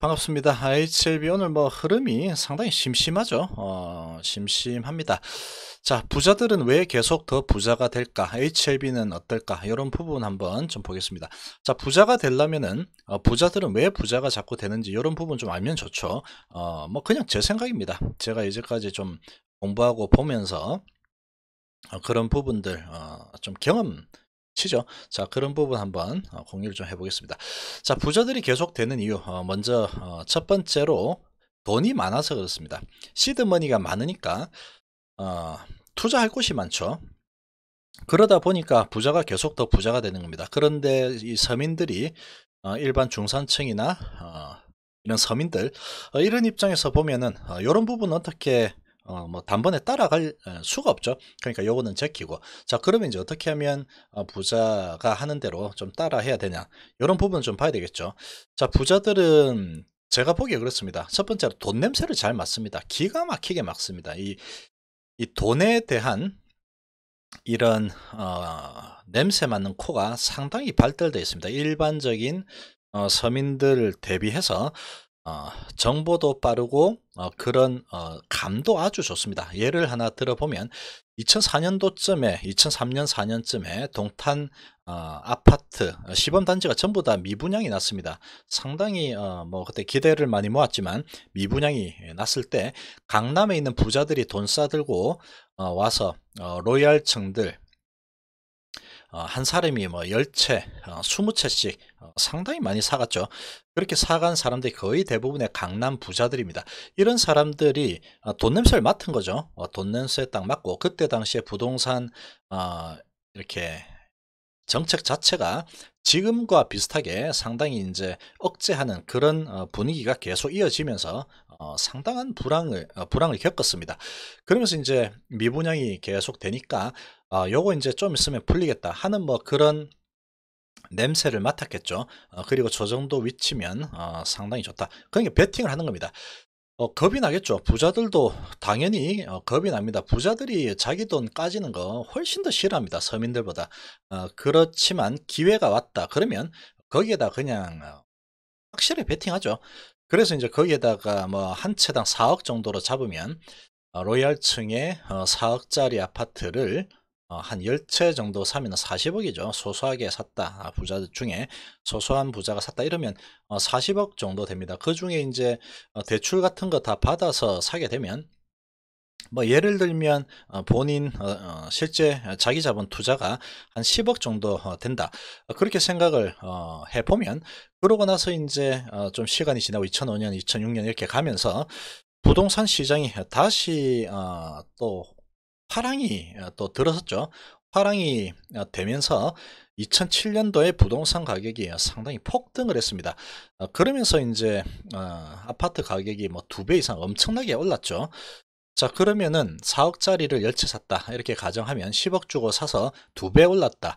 반갑습니다. HLB 오늘 뭐 흐름이 상당히 심심하죠. 어, 심심합니다. 자, 부자들은 왜 계속 더 부자가 될까? HLB는 어떨까? 이런 부분 한번 좀 보겠습니다. 자, 부자가 되려면은 어, 부자들은 왜 부자가 자꾸 되는지 이런 부분 좀 알면 좋죠. 어, 뭐 그냥 제 생각입니다. 제가 이제까지 좀 공부하고 보면서 어, 그런 부분들 어, 좀 경험 치죠. 자, 그런 부분 한번 어, 공유를 좀 해보겠습니다. 자, 부자들이 계속 되는 이유. 어, 먼저 어, 첫 번째로 돈이 많아서 그렇습니다. 시드머니가 많으니까 투자할 곳이 많죠. 그러다 보니까 부자가 계속 더 부자가 되는 겁니다. 그런데 이 서민들이 일반 중산층이나 이런 서민들 이런 입장에서 보면은 이런 부분 어떻게 어, 뭐 단번에 따라갈 어, 수가 없죠. 그러니까 요거는 제키고. 자, 그러면 이제 어떻게 하면 어, 부자가 하는 대로 좀 따라해야 되냐. 이런 부분 좀 봐야 되겠죠. 자, 부자들은 제가 보기에 그렇습니다. 첫 번째로 돈 냄새를 잘 맡습니다. 기가 막히게 맡습니다. 이, 이 돈에 대한 이런 어, 냄새 맡는 코가 상당히 발달되어 있습니다. 일반적인 어, 서민들을 대비해서 어, 정보도 빠르고 어, 그런 어, 감도 아주 좋습니다. 예를 하나 들어보면 2004년도쯤에 2003년 4년쯤에 동탄 어, 아파트 어, 시범 단지가 전부 다 미분양이 났습니다. 상당히 어, 뭐 그때 기대를 많이 모았지만 미분양이 예, 났을 때 강남에 있는 부자들이 돈 싸들고 와서 로얄층들 어, 한 사람이 뭐 10채, 20채씩 어, 어, 상당히 많이 사갔죠. 그렇게 사간 사람들이 거의 대부분의 강남 부자들입니다. 이런 사람들이 돈 냄새를 맡은 거죠. 돈 냄새 딱 맡고 그때 당시에 부동산 이렇게 정책 자체가 지금과 비슷하게 상당히 이제 억제하는 그런 어, 분위기가 계속 이어지면서 어, 상당한 불황을 어, 불황을 겪었습니다. 그러면서 이제 미분양이 계속 되니까 요거 이제 좀 있으면 풀리겠다 하는 뭐 그런 냄새를 맡았겠죠. 그리고 저 정도 위치면 상당히 좋다. 그러니까 베팅을 하는 겁니다. 어, 겁이 나겠죠. 부자들도 당연히 어, 겁이 납니다. 부자들이 자기 돈 까지는 거 훨씬 더 싫어합니다. 서민들보다. 어, 그렇지만 기회가 왔다. 그러면 거기에다 그냥 어, 확실히 베팅하죠. 그래서 이제 거기에다가 뭐 한 채당 4억 정도로 잡으면 어, 로얄층의 4억짜리 어, 아파트를 어, 한 10채 정도 사면 40억이죠. 소소하게 샀다. 아, 부자 중에 소소한 부자가 샀다 이러면 40억 어, 정도 됩니다. 그 중에 이제 어, 대출 같은 거 다 받아서 사게 되면 뭐 예를 들면 본인 실제 자기 자본 투자가 한 10억 정도 된다 그렇게 생각을 해보면 그러고 나서 이제 좀 시간이 지나고 2005년 2006년 이렇게 가면서 부동산 시장이 다시 또 화랑이 어, 또들어섰죠 화랑이 어, 되면서 2007년도에 부동산 가격이 어, 상당히 폭등을 했습니다. 그러면서 이제 아파트 가격이 뭐 두 배 이상 엄청나게 올랐죠. 자 그러면은 4억짜리를 1 0채 샀다 이렇게 가정하면 10억 주고 사서 두 배 올랐다.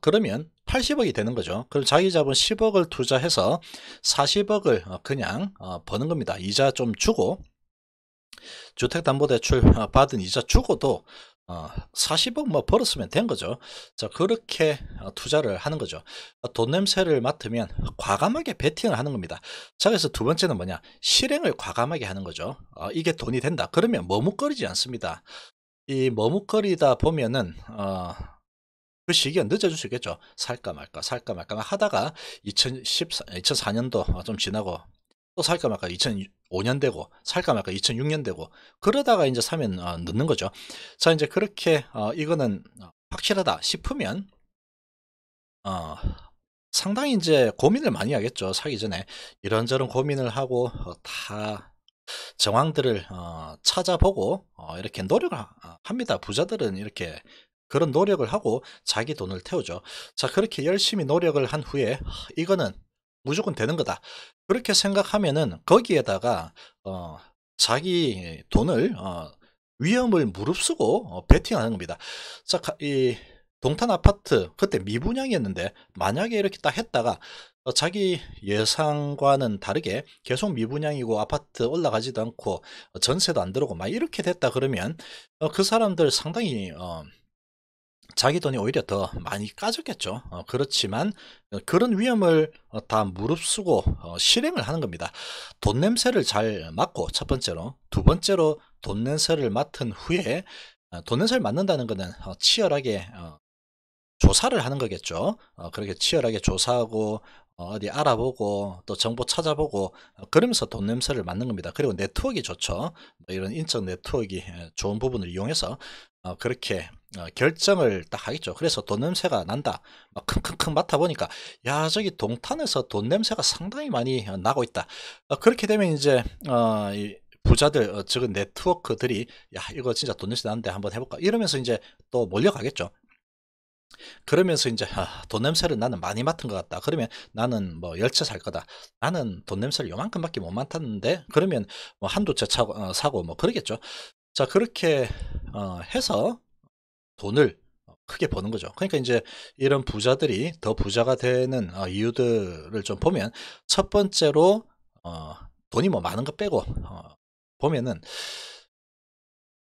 그러면 80억이 되는 거죠. 그럼 자기 자본 10억을 투자해서 40억을 그냥 버는 겁니다. 이자 좀 주고 주택담보대출 어, 받은 이자 주고도 40억 어, 뭐 벌었으면 된 거죠. 자 그렇게 어, 투자를 하는 거죠. 돈 냄새를 맡으면 과감하게 베팅을 하는 겁니다. 자 그래서 두 번째는 뭐냐 실행을 과감하게 하는 거죠. 이게 돈이 된다. 그러면 머뭇거리지 않습니다. 이 머뭇거리다 보면은 어, 그 시기가 늦어질 수 있겠죠. 살까 말까, 살까 말까 하다가 2014, 2004년도 좀 지나고 또 살까 말까 2005년 되고 살까 말까 2006년 되고 그러다가 이제 사면 어, 늦는 거죠. 자 이제 그렇게 어, 이거는 어, 확실하다 싶으면 어, 상당히 이제 고민을 많이 하겠죠. 사기 전에 이런저런 고민을 하고 어, 다 정황들을 어, 찾아보고 어, 이렇게 노력을 어, 합니다. 부자들은 이렇게 그런 노력을 하고 자기 돈을 태우죠. 자 그렇게 열심히 노력을 한 후에 이거는 무조건 되는 거다. 그렇게 생각하면은 거기에다가 어, 자기 돈을 어, 위험을 무릅쓰고 어, 베팅하는 겁니다. 자, 이 동탄 아파트 그때 미분양이었는데 만약에 이렇게 딱 했다가 어, 자기 예상과는 다르게 계속 미분양이고 아파트 올라가지도 않고 어, 전세도 안 들어오고 막 이렇게 됐다 그러면 어, 그 사람들 상당히 어, 자기 돈이 오히려 더 많이 까졌겠죠. 어, 그렇지만 그런 위험을 어, 다 무릅쓰고 어, 실행을 하는 겁니다. 돈 냄새를 잘 맡고 첫 번째로 두 번째로 돈 냄새를 맡은 후에 어, 돈 냄새를 맡는다는 것은 어, 치열하게 어, 조사를 하는 거겠죠. 그렇게 치열하게 조사하고 어디 알아보고 또 정보 찾아보고 그러면서 돈 냄새를 맡는 겁니다. 그리고 네트워크가 좋죠. 뭐 이런 인적 네트워크가 예, 좋은 부분을 이용해서 어, 그렇게 어, 결정을 딱 하겠죠. 그래서 돈 냄새가 난다. 막 킁킁킁 맡아보니까 야 저기 동탄에서 돈 냄새가 상당히 많이 어, 나고 있다. 어, 그렇게 되면 이제 어, 이 부자들 어, 적은 네트워크들이 야 이거 진짜 돈 냄새 나는데 한번 해볼까 이러면서 이제 또 몰려가겠죠. 그러면서 이제 아, 돈 냄새를 나는 많이 맡은 것 같다. 그러면 나는 뭐 열차 살 거다. 나는 돈 냄새를 요만큼밖에 못 맡았는데 그러면 뭐 한두 채 차고, 어, 사고 뭐 그러겠죠. 자, 그렇게 어, 해서 돈을 크게 버는 거죠. 그러니까 이제 이런 부자들이 더 부자가 되는 어, 이유들을 좀 보면 첫 번째로 어, 돈이 뭐 많은 거 빼고 어, 보면은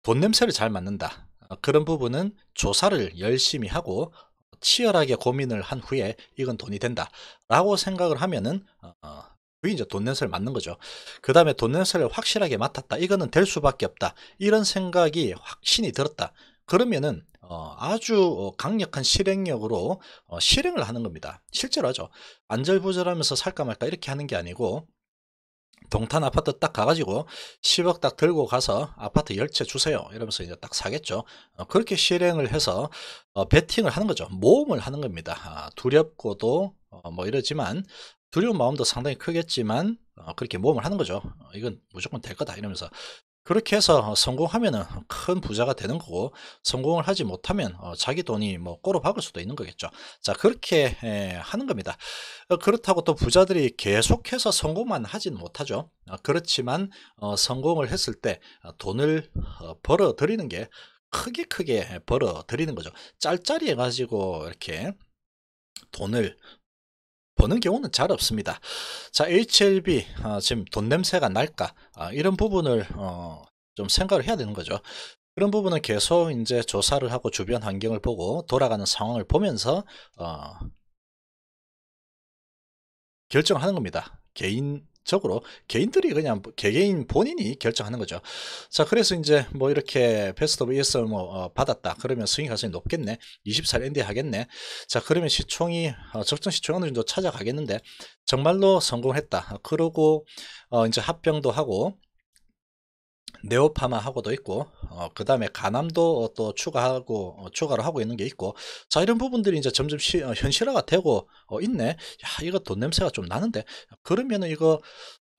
돈 냄새를 잘 맡는다. 어, 그런 부분은 조사를 열심히 하고 치열하게 고민을 한 후에 이건 돈이 된다라고 생각을 하면은 어, 그게 이제 돈 냄새를 맡는 거죠. 그 다음에 돈 냄새를 확실하게 맡았다. 이거는 될 수밖에 없다. 이런 생각이 확신이 들었다. 그러면은 어, 아주 어, 강력한 실행력으로 어, 실행을 하는 겁니다. 실제로 하죠. 안절부절하면서 살까 말까 이렇게 하는 게 아니고 동탄 아파트 딱 가가지고 10억 딱 들고 가서 아파트 열 채 주세요 이러면서 이제 딱 사겠죠 어, 그렇게 실행을 해서 어, 배팅을 하는 거죠 모험을 하는 겁니다 아, 두렵고도 어, 뭐 이러지만 두려운 마음도 상당히 크겠지만 어, 그렇게 모험을 하는 거죠. 어, 이건 무조건 될 거다 이러면서 그렇게 해서 성공하면은 큰 부자가 되는 거고 성공을 하지 못하면 자기 돈이 뭐 꼬로 박을 수도 있는 거겠죠. 자 그렇게 하는 겁니다. 그렇다고 또 부자들이 계속해서 성공만 하진 못하죠. 그렇지만 성공을 했을 때 돈을 벌어 들이는 게 크게 크게 벌어 들이는 거죠. 짤짤이 해가지고 이렇게 돈을 버는 경우는 잘 없습니다. 자, HLB 어, 지금 돈 냄새가 날까 아, 이런 부분을 어, 좀 생각을 해야 되는 거죠. 그런 부분은 계속 이제 조사를 하고 주변 환경을 보고 돌아가는 상황을 보면서 어, 결정하는 겁니다. 개인 적으로 개인들이 그냥 개개인 본인이 결정하는 거죠. 자, 그래서 이제 뭐 이렇게 베스트 오브 ESL 뭐 어, 받았다. 그러면 수익 가능성이 높겠네. 24일 엔디 하겠네. 자, 그러면 시총이 어, 적정 시총 어느 정도 찾아가겠는데 정말로 성공했다. 그러고 어, 이제 합병도 하고 네오파마하고도 있고 어, 그 다음에 가남도 또 추가하고 어, 추가로 하고 있는 게 있고 자 이런 부분들이 이제 점점 시, 어, 현실화가 되고 어, 있네 야 이거 돈 냄새가 좀 나는데 그러면은 이거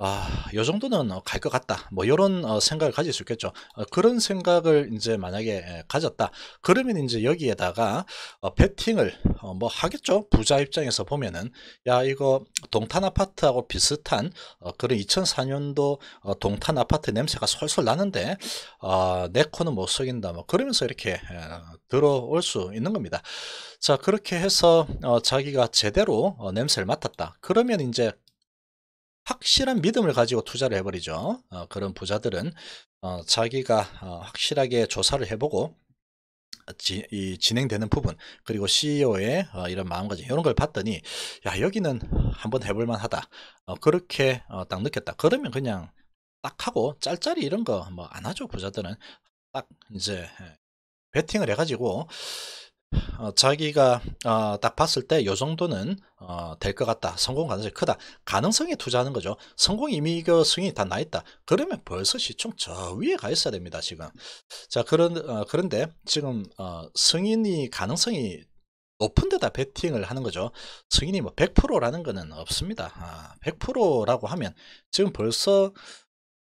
아, 요 정도는 어, 갈것 같다. 뭐요런 어, 생각을 가질 수 있겠죠. 어, 그런 생각을 이제 만약에 가졌다. 그러면 이제 여기에다가 베팅을 뭐 하겠죠. 부자 입장에서 보면은 야 이거 동탄 아파트하고 비슷한 그런 2004년도 동탄 아파트 냄새가 솔솔 나는데 아, 내 코는 못 속인다. 뭐 그러면서 이렇게 들어올 수 있는 겁니다. 자 그렇게 해서 자기가 제대로 냄새를 맡았다. 그러면 이제 확실한 믿음을 가지고 투자를 해버리죠. 어, 그런 부자들은 어, 자기가 어, 확실하게 조사를 해보고 지, 이 진행되는 부분 그리고 CEO의 어, 이런 마음가짐 이런 걸 봤더니 야 여기는 한번 해볼 만하다 어, 그렇게 어, 딱 느꼈다 그러면 그냥 딱 하고 짤짤이 이런 거 뭐 안 하죠 부자들은 딱 이제 예, 베팅을 해가지고 어, 자기가 어, 딱 봤을 때 요 정도는 어, 될것 같다. 성공 가능성이 크다. 가능성에 투자하는 거죠. 성공 이미 그 승인이 다나 있다. 그러면 벌써 시총 저 위에 가 있어야 됩니다. 지금. 자 그런 어, 그런데 지금 어, 승인이 가능성이 높은 데다 베팅을 하는 거죠. 승인이 뭐 100%라는 거는 없습니다. 아, 100%라고 하면 지금 벌써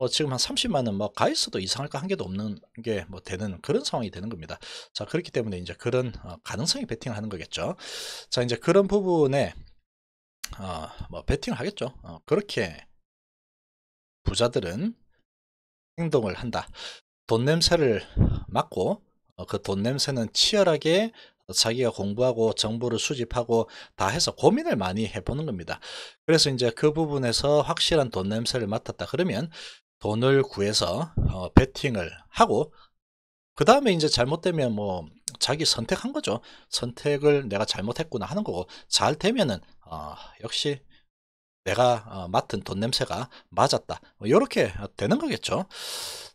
어, 지금 한3 0만은뭐가있어도 이상할 거 한 개도 없는 게 뭐 되는 그런 상황이 되는 겁니다. 자, 그렇기 때문에 이제 그런 어, 가능성이 베팅을 하는 거겠죠. 자, 이제 그런 부분에 어, 뭐 베팅을 하겠죠. 어, 그렇게 부자들은 행동을 한다. 돈 냄새를 맡고 어, 그돈 냄새는 치열하게 자기가 공부하고 정보를 수집하고 다 해서 고민을 많이 해보는 겁니다. 그래서 이제 그 부분에서 확실한 돈 냄새를 맡았다 그러면 돈을 구해서 어, 베팅을 하고 그 다음에 이제 잘못되면 뭐 자기 선택한 거죠. 선택을 내가 잘못했구나 하는 거고 잘 되면은 어, 역시 내가 어, 맡은 돈 냄새가 맞았다. 이렇게 뭐 되는 거겠죠.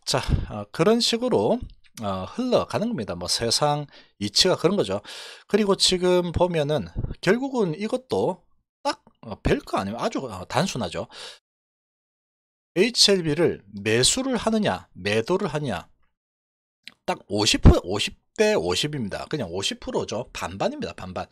자 어, 그런 식으로 어, 흘러가는 겁니다. 뭐 세상 이치가 그런 거죠. 그리고 지금 보면은 결국은 이것도 딱 어, 별거 아니면 아주 어, 단순하죠. HLB를 매수를 하느냐, 매도를 하느냐 딱 50%, 50대 50입니다. 그냥 50%죠. 반반입니다. 반반.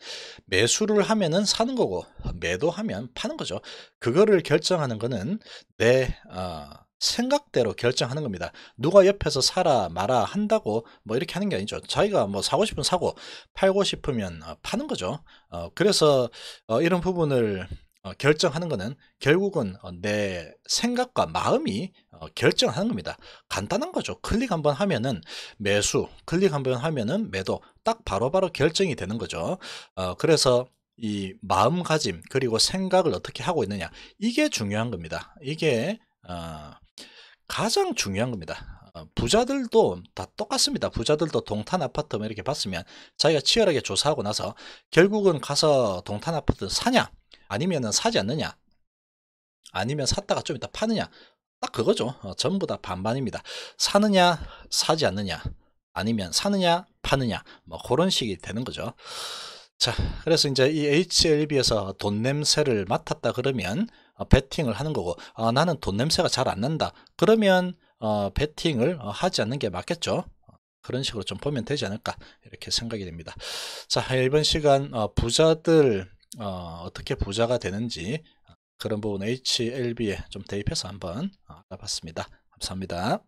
매수를 하면은 사는 거고 매도하면 파는 거죠. 그거를 결정하는 거는 내 어, 생각대로 결정하는 겁니다. 누가 옆에서 사라 마라 한다고 뭐 이렇게 하는 게 아니죠. 자기가 뭐 사고 싶으면 사고 팔고 싶으면 어, 파는 거죠. 어, 그래서 어, 이런 부분을 어, 결정하는 것은 결국은 어, 내 생각과 마음이 어, 결정하는 겁니다. 간단한 거죠. 클릭 한 번 하면은 매수, 클릭 한 번 하면은 매도 딱 바로바로 바로 결정이 되는 거죠. 그래서 이 마음가짐 그리고 생각을 어떻게 하고 있느냐 이게 중요한 겁니다. 이게 가장 중요한 겁니다. 부자들도 다 똑같습니다. 부자들도 동탄 아파트 이렇게 봤으면 자기가 치열하게 조사하고 나서 결국은 가서 동탄 아파트 사냐 아니면 사지 않느냐 아니면 샀다가 좀 이따 파느냐 딱 그거죠 어, 전부 다 반반입니다 사느냐 사지 않느냐 아니면 사느냐 파느냐 뭐 그런 식이 되는 거죠 자 그래서 이제 이 HLB에서 돈 냄새를 맡았다 그러면 어, 배팅을 하는 거고 어, 나는 돈 냄새가 잘 안 난다 그러면 어, 배팅을 어, 하지 않는 게 맞겠죠 어, 그런 식으로 좀 보면 되지 않을까 이렇게 생각이 됩니다 자 이번 시간 어, 부자들 어, 어떻게 부자가 되는지 그런 부분 HLB에 좀 대입해서 한번 어, 알아봤습니다. 감사합니다.